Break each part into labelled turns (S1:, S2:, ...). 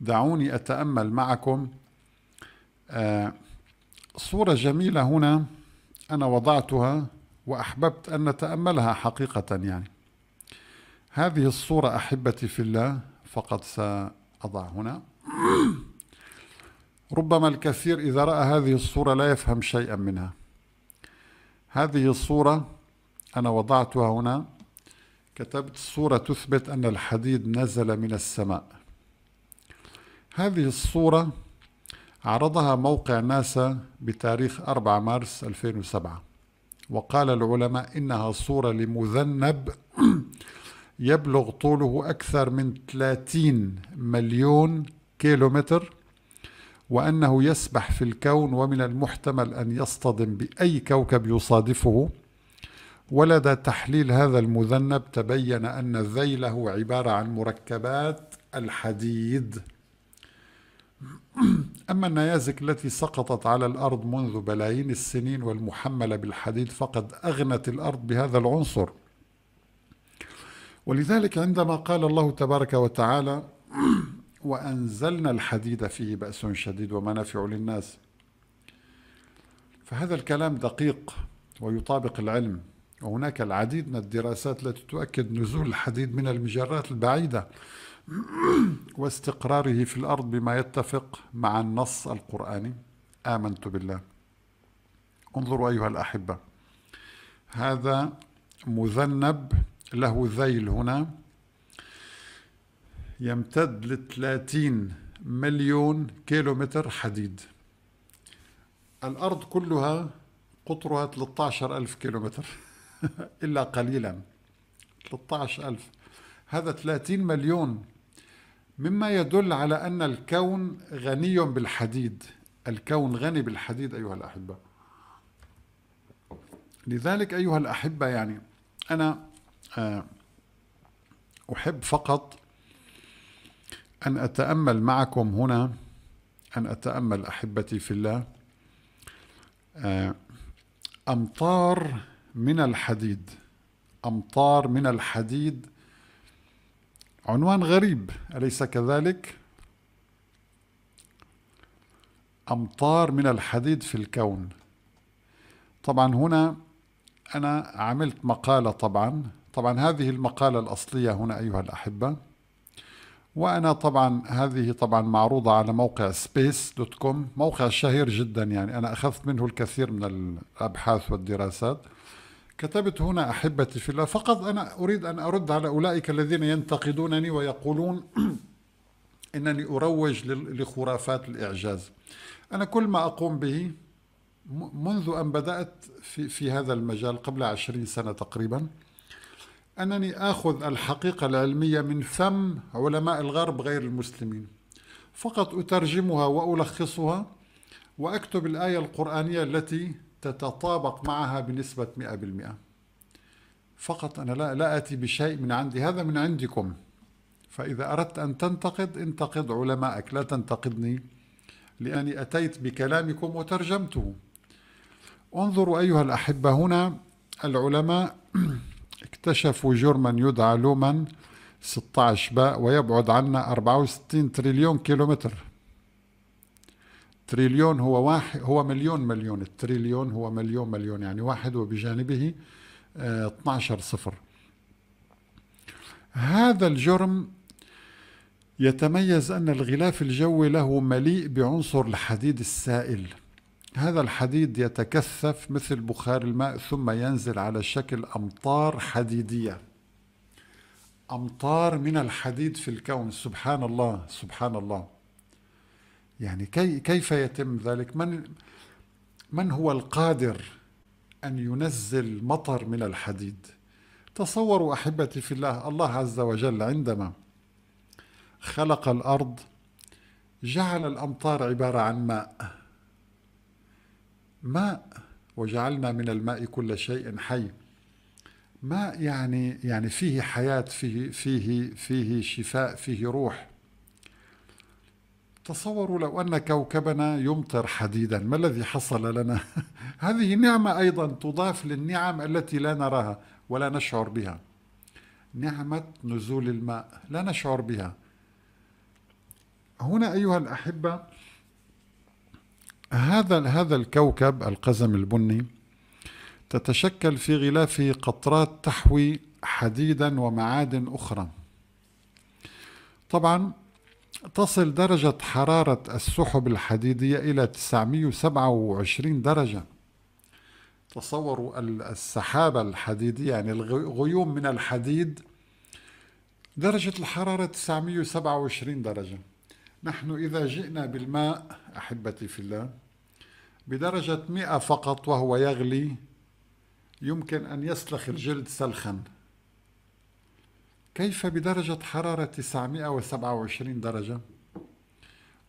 S1: دعوني أتأمل معكم آه، صورة جميلة هنا أنا وضعتها وأحببت أن نتأملها حقيقة يعني هذه الصورة أحبتي في الله فقط سأضع هنا ربما الكثير إذا رأى هذه الصورة لا يفهم شيئا منها هذه الصورة أنا وضعتها هنا كتبت صورة تثبت أن الحديد نزل من السماء هذه الصورة عرضها موقع ناسا بتاريخ 4 مارس 2007 وقال العلماء إنها صورة لمذنب يبلغ طوله أكثر من 30 مليون كيلومتر وأنه يسبح في الكون ومن المحتمل أن يصطدم بأي كوكب يصادفه ولدى تحليل هذا المذنب تبين أن ذيله عبارة عن مركبات الحديد أما النيازك التي سقطت على الأرض منذ بلايين السنين والمحملة بالحديد فقد أغنت الأرض بهذا العنصر ولذلك عندما قال الله تبارك وتعالى وأنزلنا الحديد فيه بأس شديد ومنافع للناس فهذا الكلام دقيق ويطابق العلم وهناك العديد من الدراسات التي تؤكد نزول الحديد من المجرات البعيدة واستقراره في الأرض بما يتفق مع النص القرآني آمنت بالله انظروا أيها الأحبة هذا مذنب له ذيل هنا يمتد لثلاثين مليون كيلومتر حديد الأرض كلها قطرها 13 ألف كيلومتر إلا قليلا 13 ألف هذا 30 مليون مما يدل على أن الكون غني بالحديد الكون غني بالحديد أيها الأحبة لذلك أيها الأحبة يعني أنا آه، أحب فقط أن أتأمل معكم هنا أن أتأمل أحبتي في الله آه، أمطار من الحديد أمطار من الحديد عنوان غريب أليس كذلك؟ أمطار من الحديد في الكون طبعا هنا أنا عملت مقالة طبعا طبعا هذه المقالة الأصلية هنا أيها الأحبة وأنا طبعا هذه طبعا معروضة على موقع سبيس دوت كوم موقع شهير جدا يعني أنا أخذت منه الكثير من الأبحاث والدراسات كتبت هنا أحبتي في الله فقط أنا أريد أن أرد على أولئك الذين ينتقدونني ويقولون أنني أروج لخرافات الإعجاز أنا كل ما أقوم به منذ أن بدأت في, في هذا المجال قبل عشرين سنة تقريبا أنني آخذ الحقيقة العلمية من فم علماء الغرب غير المسلمين فقط أترجمها وألخصها وأكتب الآية القرآنية التي تتطابق معها بنسبة 100% فقط أنا لا, لا أتي بشيء من عندي هذا من عندكم فإذا أردت أن تنتقد انتقد علمائك لا تنتقدني لأني أتيت بكلامكم وترجمته انظروا أيها الأحبة هنا العلماء اكتشفوا جرما يدعى لومن 16 باء ويبعد عنا 64 تريليون كيلومتر تريليون هو واحد هو مليون مليون التريليون هو مليون مليون يعني واحد وبجانبه 12 آه، صفر هذا الجرم يتميز أن الغلاف الجوي له مليء بعنصر الحديد السائل هذا الحديد يتكثف مثل بخار الماء ثم ينزل على شكل أمطار حديدية أمطار من الحديد في الكون سبحان الله سبحان الله يعني كي كيف يتم ذلك من من هو القادر أن ينزل مطر من الحديد تصوروا أحبتي في الله الله عز وجل عندما خلق الأرض جعل الأمطار عبارة عن ماء ماء وجعلنا من الماء كل شيء حي ماء يعني يعني فيه حياة فيه فيه فيه شفاء فيه روح تصوروا لو أن كوكبنا يمطر حديدا ما الذي حصل لنا هذه نعمة أيضا تضاف للنعم التي لا نراها ولا نشعر بها نعمة نزول الماء لا نشعر بها هنا أيها الأحبة هذا هذا الكوكب القزم البني تتشكل في غلافه قطرات تحوي حديدا ومعادن أخرى طبعا تصل درجة حرارة السحب الحديدية إلى 927 درجة تصوروا السحابة الحديدية يعني الغيوم من الحديد درجة الحرارة 927 درجة نحن إذا جئنا بالماء أحبتي في الله بدرجة 100 فقط وهو يغلي يمكن أن يسلخ الجلد سلخاً كيف بدرجة حرارة 927 درجة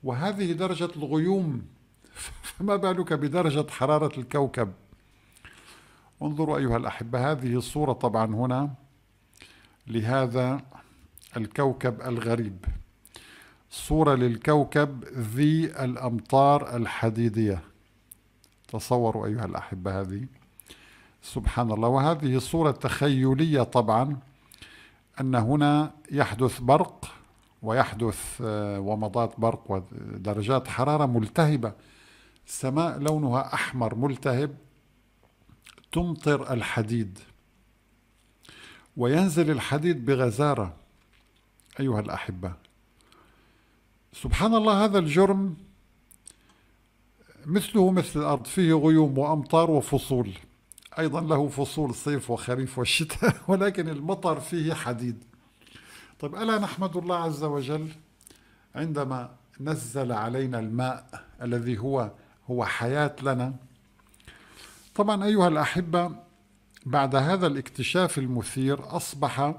S1: وهذه درجة الغيوم فما بالك بدرجة حرارة الكوكب انظروا أيها الأحبة هذه الصورة طبعا هنا لهذا الكوكب الغريب صورة للكوكب ذي الأمطار الحديدية تصوروا أيها الأحبة هذه سبحان الله وهذه صورة تخيلية طبعا أن هنا يحدث برق ويحدث آه، ومضات برق ودرجات حرارة ملتهبة السماء لونها أحمر ملتهب تمطر الحديد وينزل الحديد بغزارة أيها الأحبة سبحان الله هذا الجرم مثله مثل الأرض فيه غيوم وأمطار وفصول أيضا له فصول صيف وخريف وشتاء ولكن المطر فيه حديد طيب ألا نحمد الله عز وجل عندما نزل علينا الماء الذي هو هو حياة لنا طبعا أيها الأحبة بعد هذا الاكتشاف المثير أصبح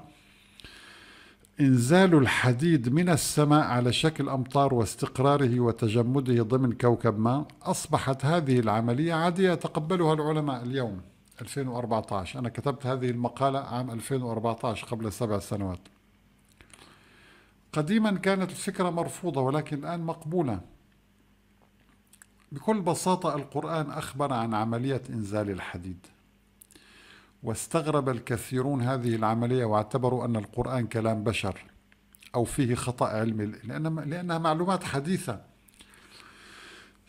S1: إنزال الحديد من السماء على شكل أمطار واستقراره وتجمده ضمن كوكب ما أصبحت هذه العملية عادية يتقبلها العلماء اليوم 2014 أنا كتبت هذه المقالة عام 2014 قبل سبع سنوات قديما كانت الفكرة مرفوضة ولكن الآن مقبولة بكل بساطة القرآن أخبر عن عملية إنزال الحديد واستغرب الكثيرون هذه العملية واعتبروا أن القرآن كلام بشر أو فيه خطأ علمي لأنها معلومات حديثة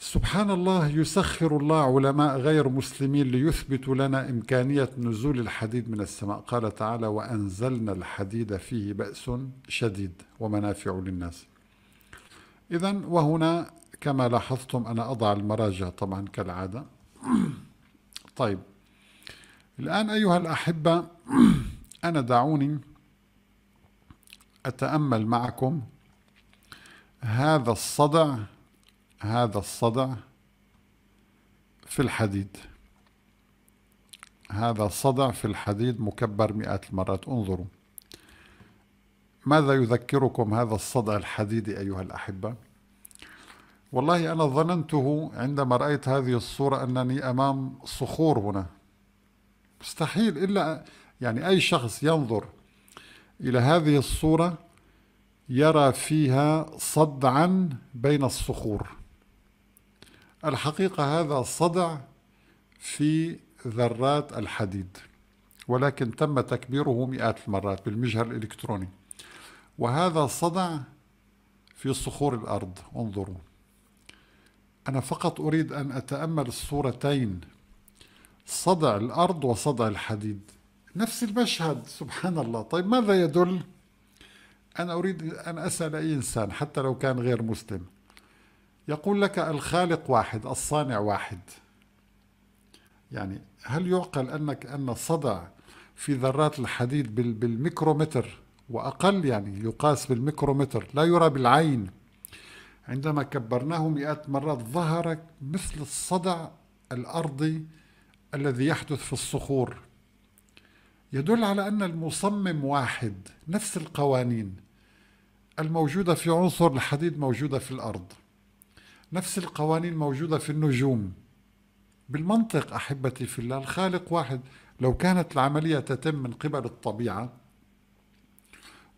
S1: سبحان الله يسخر الله علماء غير مسلمين ليثبتوا لنا إمكانية نزول الحديد من السماء قال تعالى وأنزلنا الحديد فيه بأس شديد ومنافع للناس إذا وهنا كما لاحظتم أنا أضع المراجع طبعا كالعادة طيب الآن أيها الأحبة أنا دعوني أتأمل معكم هذا الصدع هذا الصدع في الحديد هذا صدع في الحديد مكبر مئات المرات انظروا ماذا يذكركم هذا الصدع الحديدي أيها الأحبة؟ والله أنا ظننته عندما رأيت هذه الصورة أنني أمام صخور هنا مستحيل إلا يعني أي شخص ينظر إلى هذه الصورة يرى فيها صدعا بين الصخور الحقيقة هذا صدع في ذرات الحديد ولكن تم تكبيره مئات المرات بالمجهر الإلكتروني وهذا صدع في صخور الأرض انظروا أنا فقط أريد أن أتأمل الصورتين صدع الأرض وصدع الحديد نفس المشهد سبحان الله طيب ماذا يدل أنا أريد أن أسأل أي إنسان حتى لو كان غير مسلم يقول لك الخالق واحد الصانع واحد يعني هل يعقل أنك أن صدى في ذرات الحديد بالميكرومتر وأقل يعني يقاس بالميكرومتر لا يرى بالعين عندما كبرناه مئات مرات ظهر مثل الصدع الأرضي الذي يحدث في الصخور يدل على أن المصمم واحد نفس القوانين الموجودة في عنصر الحديد موجودة في الأرض نفس القوانين موجودة في النجوم بالمنطق أحبتي في الله الخالق واحد لو كانت العملية تتم من قبل الطبيعة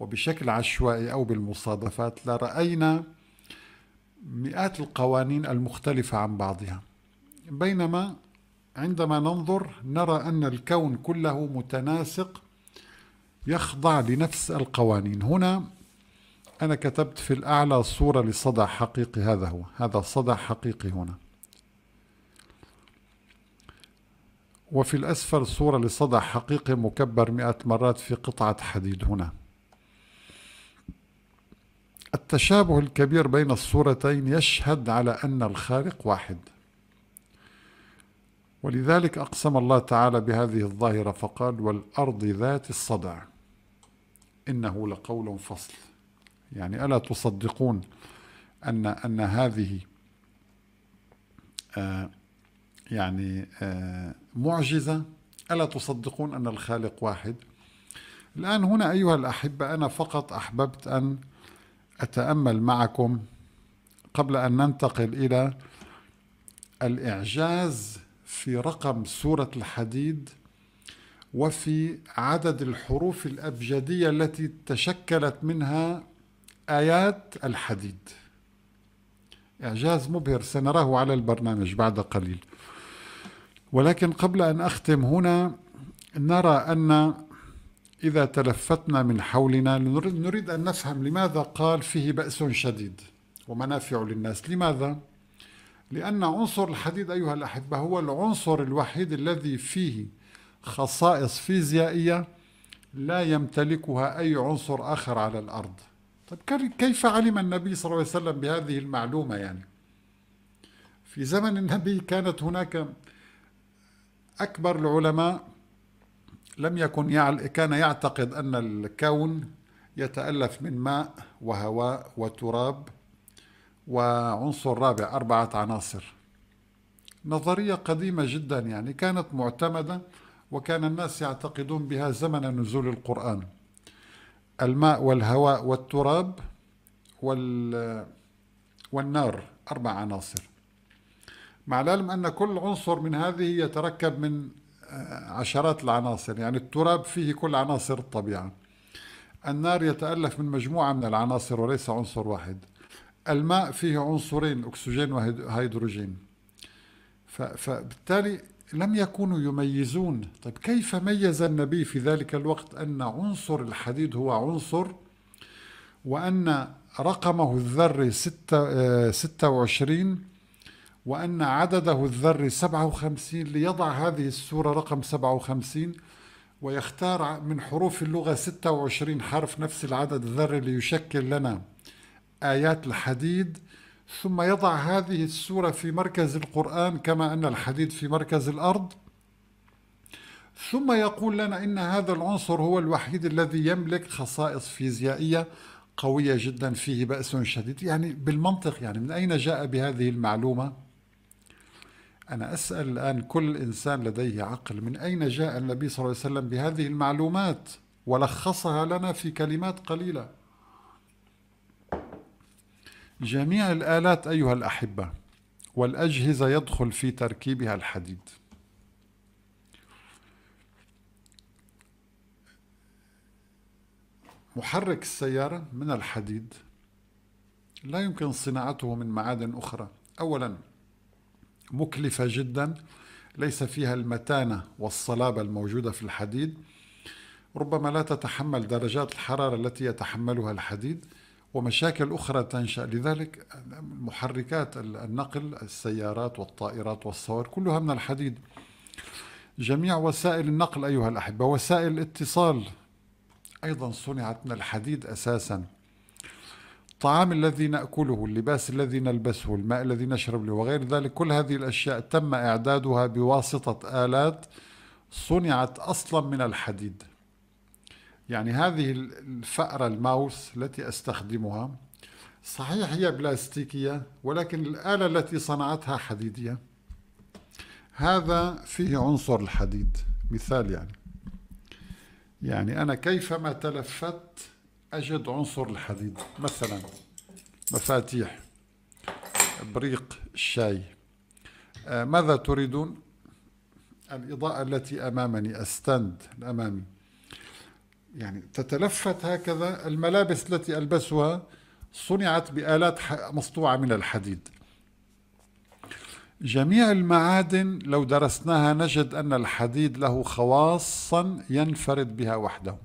S1: وبشكل عشوائي أو بالمصادفات لرأينا مئات القوانين المختلفة عن بعضها بينما عندما ننظر نرى أن الكون كله متناسق يخضع لنفس القوانين هنا أنا كتبت في الأعلى صورة لصدى حقيقي هذا هو هذا صدى حقيقي هنا وفي الأسفل صورة لصدى حقيقي مكبر مئة مرات في قطعة حديد هنا التشابه الكبير بين الصورتين يشهد على أن الخالق واحد ولذلك أقسم الله تعالى بهذه الظاهرة فقال والأرض ذات الصدع إنه لقول فصل يعني ألا تصدقون أن أن هذه آه، يعني آه، معجزة ألا تصدقون أن الخالق واحد الآن هنا أيها الأحبة أنا فقط أحببت أن أتأمل معكم قبل أن ننتقل إلى الإعجاز في رقم سورة الحديد وفي عدد الحروف الأبجدية التي تشكلت منها آيات الحديد إعجاز مبهر سنراه على البرنامج بعد قليل ولكن قبل أن أختم هنا نرى أن إذا تلفتنا من حولنا نريد أن نفهم لماذا قال فيه بأس شديد ومنافع للناس لماذا؟ لأن عنصر الحديد أيها الأحبة هو العنصر الوحيد الذي فيه خصائص فيزيائية لا يمتلكها أي عنصر آخر على الأرض طيب كيف علم النبي صلى الله عليه وسلم بهذه المعلومة يعني في زمن النبي كانت هناك أكبر العلماء لم يكن يعل كان يعتقد أن الكون يتألف من ماء وهواء وتراب وعنصر رابع أربعة عناصر نظرية قديمة جدا يعني كانت معتمدة وكان الناس يعتقدون بها زمن نزول القرآن الماء والهواء والتراب وال والنار أربع عناصر مع العلم أن كل عنصر من هذه يتركب من آه، عشرات العناصر يعني التراب فيه كل عناصر الطبيعة النار يتألف من مجموعة من العناصر وليس عنصر واحد الماء فيه عنصرين أكسجين وهيدروجين فبالتالي لم يكونوا يميزون طيب كيف ميز النبي في ذلك الوقت أن عنصر الحديد هو عنصر وأن رقمه الذري آه، ستة 26 وأن عدده الذري 57 ليضع هذه السورة رقم 57 ويختار من حروف اللغة 26 حرف نفس العدد الذري ليشكل لنا آيات الحديد ثم يضع هذه السورة في مركز القرآن كما أن الحديد في مركز الأرض ثم يقول لنا إن هذا العنصر هو الوحيد الذي يملك خصائص فيزيائية قوية جدا فيه بأس شديد يعني بالمنطق يعني من أين جاء بهذه المعلومة؟ أنا أسأل الآن كل إنسان لديه عقل من أين جاء النبي صلى الله عليه وسلم بهذه المعلومات ولخصها لنا في كلمات قليله جميع الآلات أيها الأحبة والأجهزة يدخل في تركيبها الحديد محرك السيارة من الحديد لا يمكن صناعته من معادن أخرى أولا مكلفة جدا ليس فيها المتانة والصلابة الموجودة في الحديد ربما لا تتحمل درجات الحرارة التي يتحملها الحديد ومشاكل أخرى تنشأ لذلك محركات النقل السيارات والطائرات والصواريخ كلها من الحديد جميع وسائل النقل أيها الأحبة وسائل الاتصال أيضا صنعت من الحديد أساسا الطعام الذي نأكله اللباس الذي نلبسه الماء الذي نشربه وغير ذلك كل هذه الأشياء تم إعدادها بواسطة آلات صنعت أصلا من الحديد يعني هذه الفأرة الماوس التي أستخدمها صحيح هي بلاستيكية ولكن الآلة التي صنعتها حديدية هذا فيه عنصر الحديد مثال يعني يعني أنا كيفما تلفت أجد عنصر الحديد مثلا مفاتيح بريق الشاي آه، ماذا تريدون؟ الإضاءة التي أمامني أستند الأمامي يعني تتلفت هكذا الملابس التي ألبسها صنعت بآلات مصنوعة من الحديد جميع المعادن لو درسناها نجد أن الحديد له خواصا ينفرد بها وحده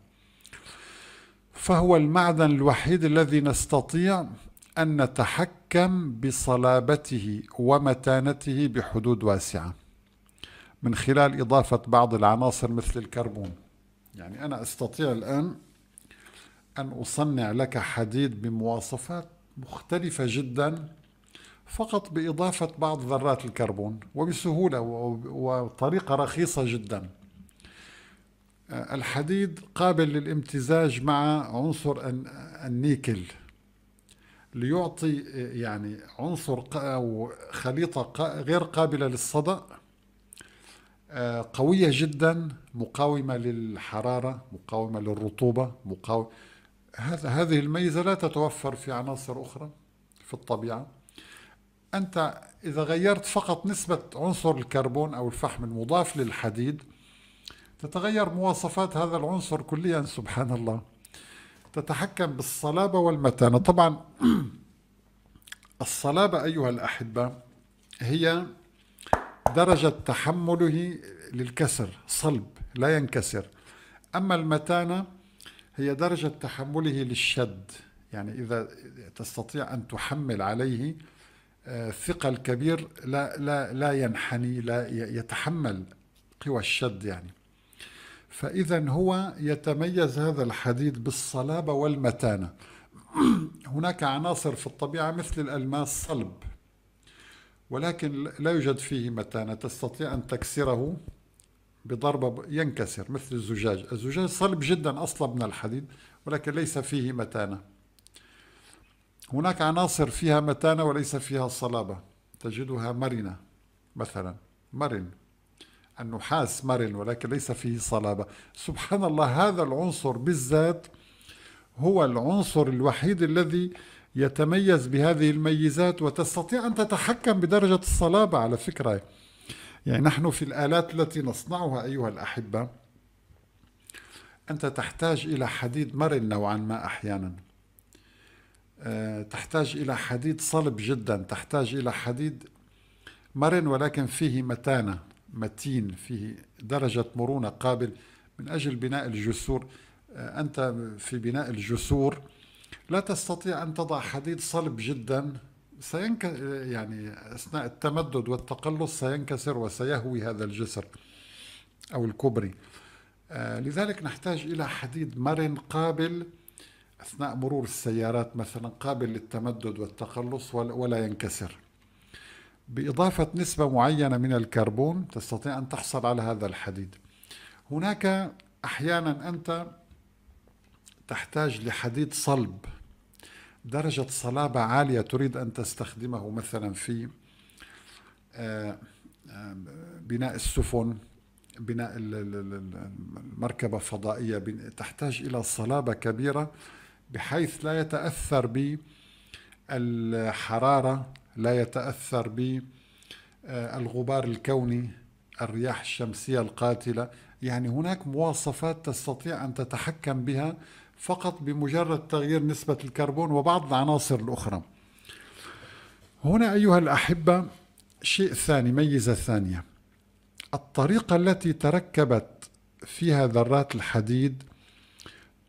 S1: فهو المعدن الوحيد الذي نستطيع أن نتحكم بصلابته ومتانته بحدود واسعة من خلال إضافة بعض العناصر مثل الكربون يعني أنا أستطيع الآن أن أصنع لك حديد بمواصفات مختلفة جدا فقط بإضافة بعض ذرات الكربون وبسهولة وطريقة رخيصة جدا آه، الحديد قابل للامتزاج مع عنصر النيكل ليعطي آه، يعني عنصر أو خليطة غير قابلة للصدأ آه، قوية جدا مقاومة للحرارة مقاومة للرطوبة مقاومة هذا هذه الميزة لا تتوفر في عناصر أخرى في الطبيعة أنت إذا غيرت فقط نسبة عنصر الكربون أو الفحم المضاف للحديد تتغير مواصفات هذا العنصر كليا سبحان الله تتحكم بالصلابة والمتانة طبعا الصلابة أيها الأحبة هي درجة تحمله للكسر صلب لا ينكسر أما المتانة هي درجة تحمله للشد يعني إذا تستطيع أن تحمل عليه آه، ثقل كبير لا لا لا ينحني لا يتحمل قوى الشد يعني فإذا هو يتميز هذا الحديد بالصلابة والمتانة هناك عناصر في الطبيعة مثل الألماس صلب ولكن لا يوجد فيه متانة تستطيع أن تكسره بضربة ينكسر مثل الزجاج الزجاج صلب جدا أصلب من الحديد ولكن ليس فيه متانة هناك عناصر فيها متانة وليس فيها صلابة تجدها مرنة مثلا مرن النحاس مرن ولكن ليس فيه صلابة سبحان الله هذا العنصر بالذات هو العنصر الوحيد الذي يتميز بهذه الميزات وتستطيع أن تتحكم بدرجة الصلابة على فكرة يعني نحن في الآلات التي نصنعها أيها الأحبة أنت تحتاج إلى حديد مرن نوعا ما أحيانا آه، تحتاج إلى حديد صلب جدا تحتاج إلى حديد مرن ولكن فيه متانة متين فيه درجة مرونة قابل من أجل بناء الجسور آه، أنت في بناء الجسور لا تستطيع أن تضع حديد صلب جدا سينك يعني أثناء التمدد والتقلص سينكسر وسيهوي هذا الجسر أو الكوبري آه، لذلك نحتاج إلى حديد مرن قابل أثناء مرور السيارات مثلا قابل للتمدد والتقلص ولا ينكسر بإضافة نسبة معينة من الكربون تستطيع أن تحصل على هذا الحديد هناك أحيانا أنت تحتاج لحديد صلب درجة صلابة عالية تريد أن تستخدمه مثلا في آه، آه، بناء السفن بناء المركبة الفضائية تحتاج إلى صلابة كبيرة بحيث لا يتأثر بالحرارة لا يتأثر بالغبار آه، الكوني الرياح الشمسية القاتلة يعني هناك مواصفات تستطيع أن تتحكم بها فقط بمجرد تغيير نسبة الكربون وبعض العناصر الأخرى هنا أيها الأحبة شيء ثاني ميزة ثانية الطريقة التي تركبت فيها ذرات الحديد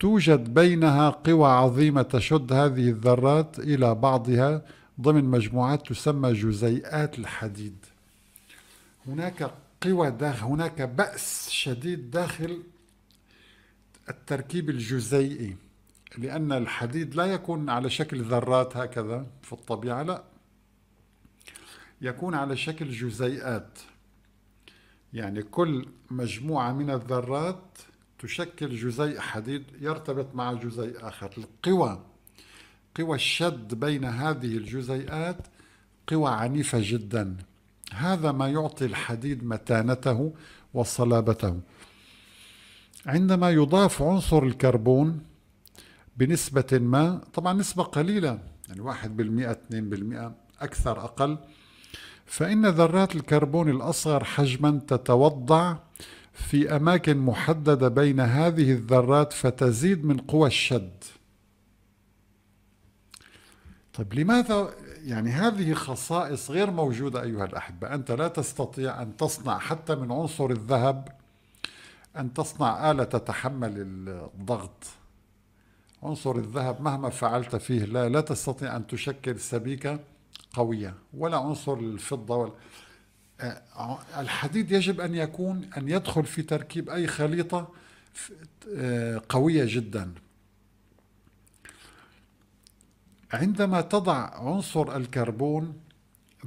S1: توجد بينها قوى عظيمة تشد هذه الذرات إلى بعضها ضمن مجموعات تسمى جزيئات الحديد هناك قوى داخل هناك بأس شديد داخل التركيب الجزيئي لأن الحديد لا يكون على شكل ذرات هكذا في الطبيعة لا يكون على شكل جزيئات يعني كل مجموعة من الذرات تشكل جزيء حديد يرتبط مع جزيء آخر القوى قوى الشد بين هذه الجزيئات قوى عنيفة جدا هذا ما يعطي الحديد متانته وصلابته عندما يضاف عنصر الكربون بنسبة ما طبعا نسبة قليلة يعني واحد بالمئة اثنين بالمئة أكثر أقل فإن ذرات الكربون الأصغر حجما تتوضع في أماكن محددة بين هذه الذرات فتزيد من قوى الشد طيب لماذا يعني هذه خصائص غير موجودة أيها الأحبة أنت لا تستطيع أن تصنع حتى من عنصر الذهب أن تصنع آلة تتحمل الضغط عنصر الذهب مهما فعلت فيه لا, لا تستطيع أن تشكل سبيكة قوية ولا عنصر الفضة ولا آه، الحديد يجب أن يكون أن يدخل في تركيب أي خليطة آه، قوية جدا عندما تضع عنصر الكربون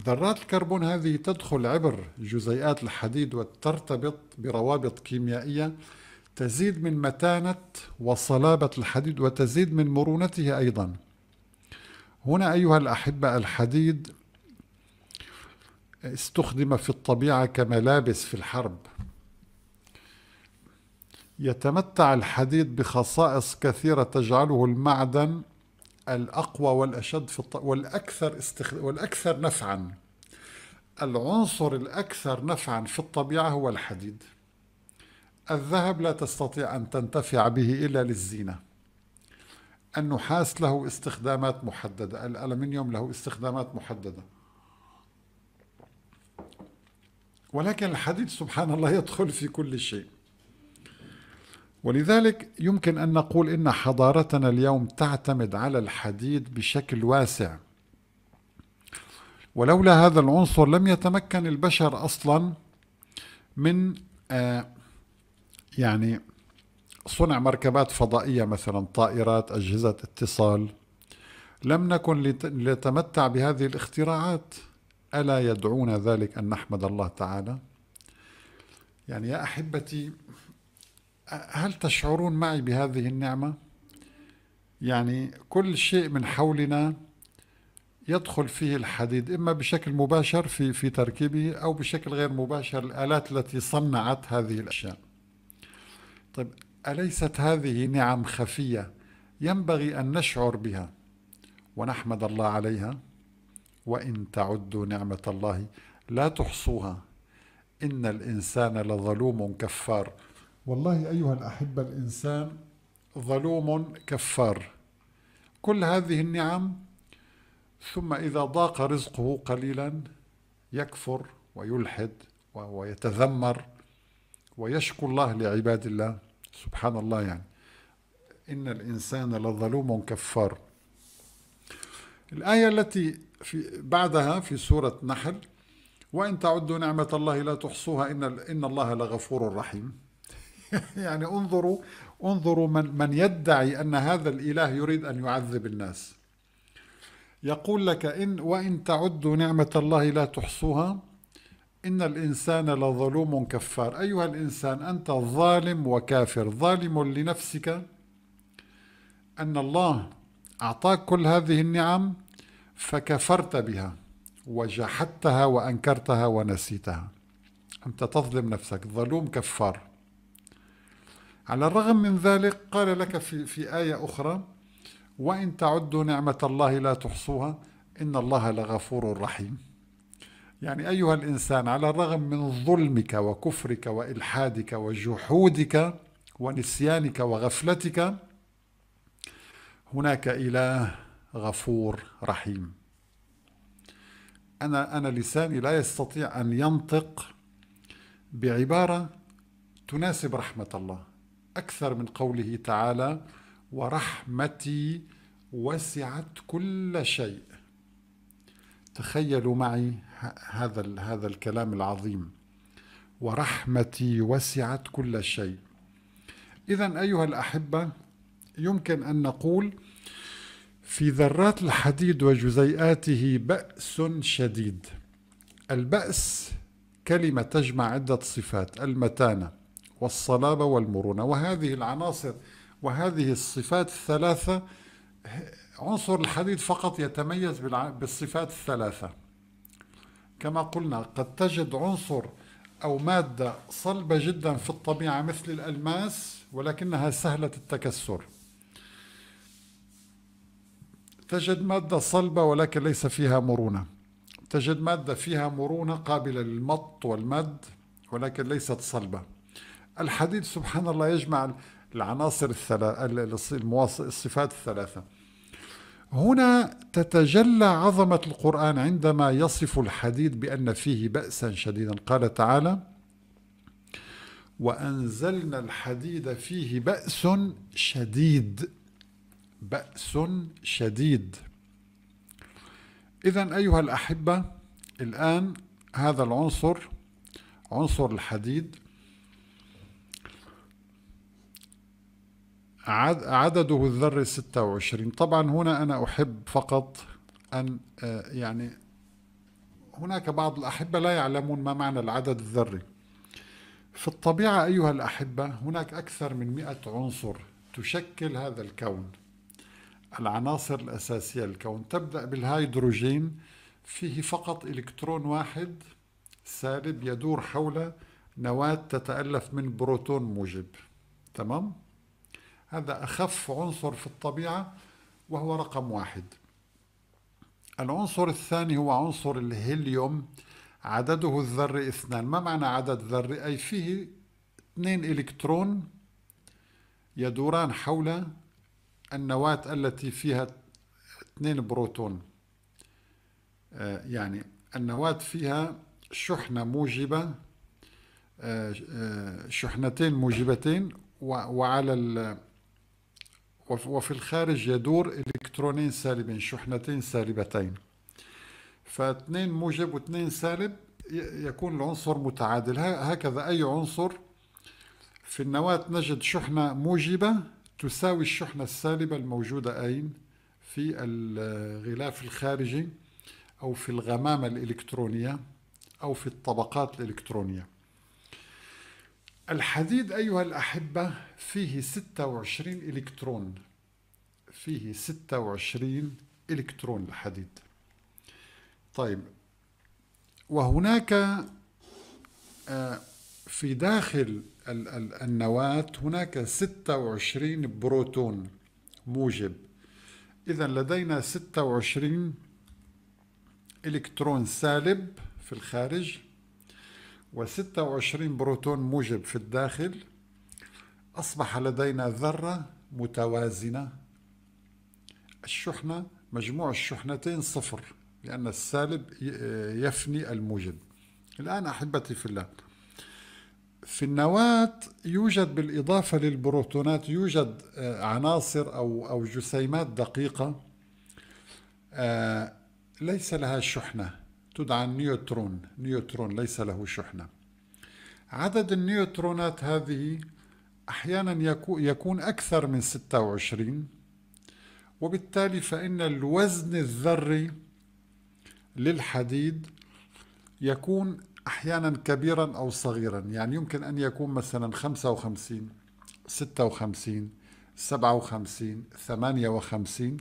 S1: ذرات الكربون هذه تدخل عبر جزيئات الحديد وترتبط بروابط كيميائية تزيد من متانة وصلابة الحديد وتزيد من مرونته أيضا هنا أيها الأحبة الحديد استخدم في الطبيعة كملابس في الحرب يتمتع الحديد بخصائص كثيرة تجعله المعدن الأقوى والأشد في الط... والأكثر استخ... والأكثر نفعا العنصر الأكثر نفعا في الطبيعة هو الحديد الذهب لا تستطيع أن تنتفع به إلا للزينة النحاس له استخدامات محددة الألمنيوم له استخدامات محددة ولكن الحديد سبحان الله يدخل في كل شيء ولذلك يمكن أن نقول إن حضارتنا اليوم تعتمد على الحديد بشكل واسع ولولا هذا العنصر لم يتمكن البشر أصلا من آه، يعني صنع مركبات فضائية مثلا طائرات أجهزة اتصال لم نكن لنتمتع بهذه الاختراعات ألا يدعون ذلك أن نحمد الله تعالى يعني يا أحبتي هل تشعرون معي بهذه النعمة؟ يعني كل شيء من حولنا يدخل فيه الحديد إما بشكل مباشر في في تركيبه أو بشكل غير مباشر الآلات التي صنعت هذه الأشياء. طيب أليست هذه نعم خفية ينبغي أن نشعر بها ونحمد الله عليها وإن تعدوا نعمة الله لا تحصوها إن الإنسان لظلوم كفار والله أيها الأحبة الإنسان ظلوم كفار كل هذه النعم ثم إذا ضاق رزقه قليلا يكفر ويلحد ويتذمر ويشكو الله لعباد الله سبحان الله يعني إن الإنسان لظلوم كفار الآية التي في بعدها في سورة نحل وإن تعدوا نعمة الله لا تحصوها إن, إن الله لغفور رحيم يعني انظروا انظروا من من يدعي ان هذا الاله يريد ان يعذب الناس يقول لك ان وان تعدوا نعمه الله لا تحصوها ان الانسان لظلوم كفار ايها الانسان انت ظالم وكافر ظالم لنفسك ان الله اعطاك كل هذه النعم فكفرت بها وجحدتها وانكرتها ونسيتها انت تظلم نفسك ظلوم كفار على الرغم من ذلك قال لك في, في آية أخرى وإن تعدوا نعمة الله لا تحصوها إن الله لغفور رحيم يعني أيها الإنسان على الرغم من ظلمك وكفرك وإلحادك وجحودك ونسيانك وغفلتك هناك إله غفور رحيم أنا أنا لساني لا يستطيع أن ينطق بعبارة تناسب رحمة الله أكثر من قوله تعالى ورحمتي وسعت كل شيء تخيلوا معي هذا هذا الكلام العظيم ورحمتي وسعت كل شيء اذا ايها الاحبه يمكن ان نقول في ذرات الحديد وجزيئاته بأس شديد البأس كلمة تجمع عدة صفات المتانة والصلابة والمرونة وهذه العناصر وهذه الصفات الثلاثة عنصر الحديد فقط يتميز بالصفات الثلاثة كما قلنا قد تجد عنصر أو مادة صلبة جدا في الطبيعة مثل الألماس ولكنها سهلة التكسر تجد مادة صلبة ولكن ليس فيها مرونة تجد مادة فيها مرونة قابلة للمط والمد ولكن ليست صلبة الحديد سبحان الله يجمع العناصر الثلاثة الصفات الثلاثة هنا تتجلى عظمة القرآن عندما يصف الحديد بأن فيه بأسا شديدا قال تعالى وأنزلنا الحديد فيه بأس شديد بأس شديد إذا أيها الأحبة الآن هذا العنصر عنصر الحديد عدده الذري 26 طبعا هنا أنا أحب فقط أن آه، يعني هناك بعض الأحبة لا يعلمون ما معنى العدد الذري في الطبيعة أيها الأحبة هناك أكثر من 100 عنصر تشكل هذا الكون العناصر الأساسية للكون تبدأ بالهيدروجين فيه فقط إلكترون واحد سالب يدور حول نواة تتألف من بروتون موجب تمام؟ هذا أخف عنصر في الطبيعة وهو رقم واحد العنصر الثاني هو عنصر الهيليوم عدده الذري اثنان ما معنى عدد ذري أي فيه اثنين إلكترون يدوران حول النواة التي فيها اثنين بروتون آه، يعني النواة فيها شحنة موجبة آه، آه، شحنتين موجبتين وعلى وفي الخارج يدور إلكترونين سالبين شحنتين سالبتين فاثنين موجب واثنين سالب يكون العنصر متعادل هكذا أي عنصر في النواة نجد شحنة موجبة تساوي الشحنة السالبة الموجودة أين؟ في الغلاف الخارجي أو في الغمامة الإلكترونية أو في الطبقات الإلكترونية الحديد أيها الأحبة فيه 26 إلكترون فيه 26 إلكترون الحديد طيب وهناك آه، في داخل النواة هناك 26 بروتون موجب إذا لدينا 26 إلكترون سالب في الخارج و26 بروتون موجب في الداخل أصبح لدينا ذرة متوازنة الشحنة مجموع الشحنتين صفر لأن السالب يفني الموجب الآن أحبتي في الله في النواة يوجد بالإضافة للبروتونات يوجد آه، عناصر أو أو جسيمات دقيقة آه، ليس لها شحنة تدعى النيوترون نيوترون ليس له شحنة عدد النيوترونات هذه أحيانا يكون أكثر من 26 وبالتالي فإن الوزن الذري للحديد يكون أحيانا كبيرا أو صغيرا يعني يمكن أن يكون مثلا 55 56 57 58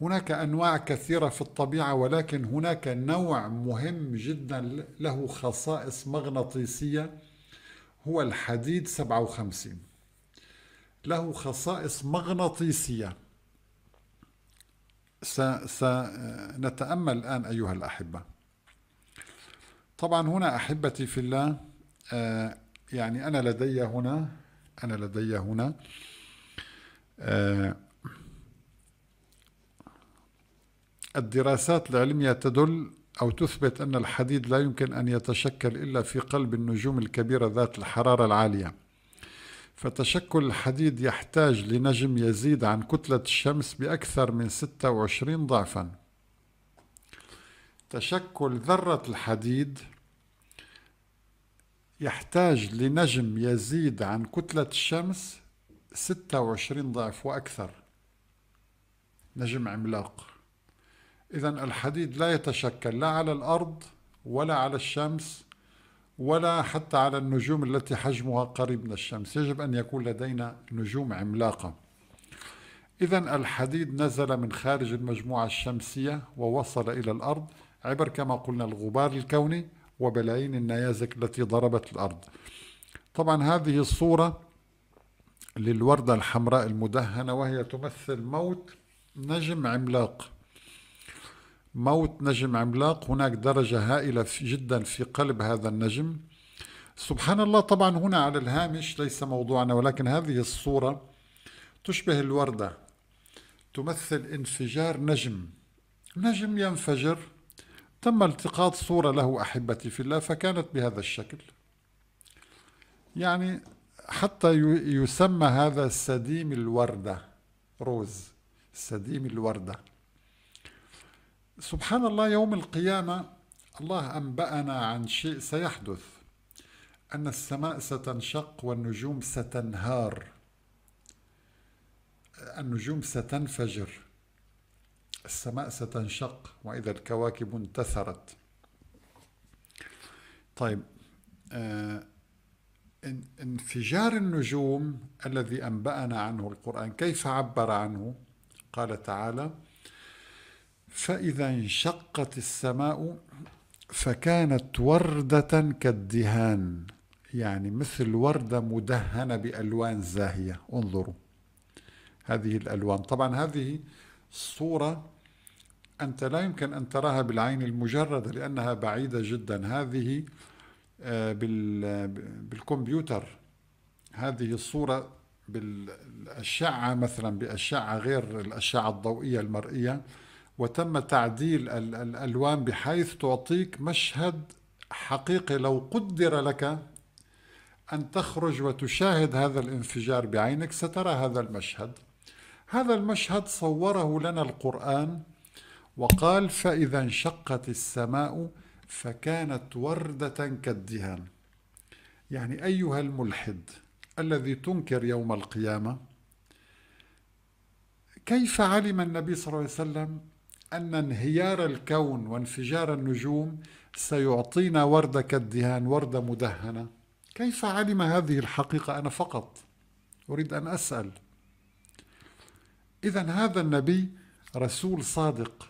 S1: هناك أنواع كثيرة في الطبيعة ولكن هناك نوع مهم جدا له خصائص مغناطيسية هو الحديد 57 له خصائص مغناطيسية سنتأمل الآن أيها الأحبة طبعا هنا أحبتي في الله آه، يعني أنا لدي هنا أنا لدي هنا آه الدراسات العلمية تدل أو تثبت أن الحديد لا يمكن أن يتشكل إلا في قلب النجوم الكبيرة ذات الحرارة العالية فتشكل الحديد يحتاج لنجم يزيد عن كتلة الشمس بأكثر من 26 ضعفا تشكل ذرة الحديد يحتاج لنجم يزيد عن كتلة الشمس 26 ضعف وأكثر نجم عملاق إذا الحديد لا يتشكل لا على الأرض ولا على الشمس ولا حتى على النجوم التي حجمها قريب من الشمس يجب أن يكون لدينا نجوم عملاقة إذا الحديد نزل من خارج المجموعة الشمسية ووصل إلى الأرض عبر كما قلنا الغبار الكوني وبلايين النيازك التي ضربت الأرض طبعا هذه الصورة للوردة الحمراء المدهنة وهي تمثل موت نجم عملاق موت نجم عملاق هناك درجة هائلة جدا في قلب هذا النجم سبحان الله طبعا هنا على الهامش ليس موضوعنا ولكن هذه الصورة تشبه الوردة تمثل انفجار نجم نجم ينفجر تم التقاط صورة له أحبتي في الله فكانت بهذا الشكل يعني حتى يسمى هذا سديم الوردة روز سديم الوردة سبحان الله يوم القيامة الله أنبأنا عن شيء سيحدث أن السماء ستنشق والنجوم ستنهار النجوم ستنفجر السماء ستنشق وإذا الكواكب انتثرت طيب آه انفجار النجوم الذي أنبأنا عنه القرآن كيف عبر عنه قال تعالى فإذا انشقت السماء فكانت وردة كالدهان يعني مثل وردة مدهنة بألوان زاهية انظروا هذه الألوان طبعا هذه الصورة أنت لا يمكن أن تراها بالعين المجردة لأنها بعيدة جدا هذه آه، بالكمبيوتر هذه الصورة بالأشعة مثلا بأشعة غير الأشعة الضوئية المرئية وتم تعديل الألوان بحيث تعطيك مشهد حقيقي لو قدر لك أن تخرج وتشاهد هذا الانفجار بعينك سترى هذا المشهد هذا المشهد صوره لنا القرآن وقال فإذا انشقت السماء فكانت وردة كالدهان يعني أيها الملحد الذي تنكر يوم القيامة كيف علم النبي صلى الله عليه وسلم أن انهيار الكون وانفجار النجوم سيعطينا وردة كالدهان وردة مدهنة كيف علم هذه الحقيقة أنا فقط أريد أن أسأل إذا هذا النبي رسول صادق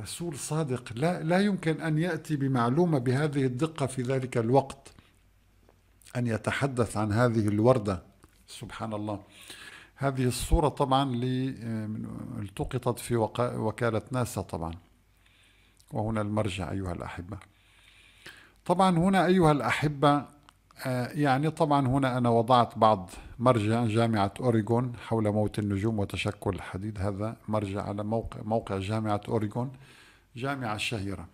S1: رسول صادق لا, لا يمكن أن يأتي بمعلومة بهذه الدقة في ذلك الوقت أن يتحدث عن هذه الوردة سبحان الله هذه الصورة طبعا التقطت في وكالة ناسا طبعا وهنا المرجع أيها الأحبة طبعا هنا أيها الأحبة آه، يعني طبعا هنا أنا وضعت بعض مرجع جامعة أوريغون حول موت النجوم وتشكل الحديد هذا مرجع على موقع, موقع جامعة أوريغون جامعة شهيرة